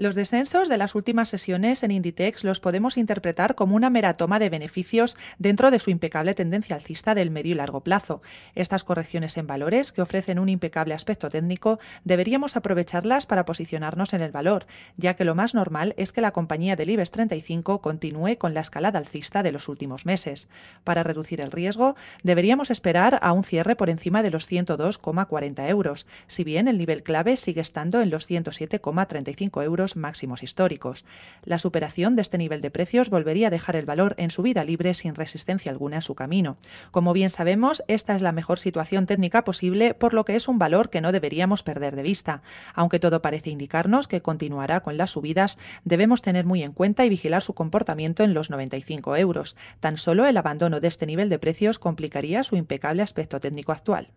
Los descensos de las últimas sesiones en Inditex los podemos interpretar como una mera toma de beneficios dentro de su impecable tendencia alcista del medio y largo plazo. Estas correcciones en valores, que ofrecen un impecable aspecto técnico, deberíamos aprovecharlas para posicionarnos en el valor, ya que lo más normal es que la compañía del IBEX 35 continúe con la escalada alcista de los últimos meses. Para reducir el riesgo, deberíamos esperar a un cierre por encima de los 102,40 euros, si bien el nivel clave sigue estando en los 107,35 euros máximos históricos. La superación de este nivel de precios volvería a dejar el valor en su vida libre sin resistencia alguna a su camino. Como bien sabemos, esta es la mejor situación técnica posible, por lo que es un valor que no deberíamos perder de vista. Aunque todo parece indicarnos que continuará con las subidas, debemos tener muy en cuenta y vigilar su comportamiento en los 95 euros. Tan solo el abandono de este nivel de precios complicaría su impecable aspecto técnico actual.